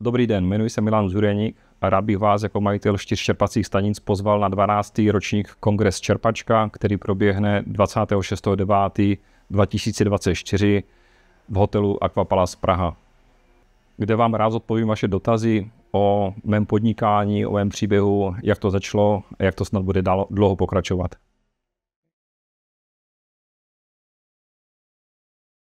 Dobrý den, jmenuji se Milan Zureník a rád bych vás jako majitel čtyř čerpacích stanic pozval na 12. ročník Kongres Čerpačka, který proběhne 26.9.2024 v hotelu Aquapalas Praha, kde vám rád odpovím vaše dotazy o mém podnikání, o mém příběhu, jak to začalo a jak to snad bude dál dlouho pokračovat.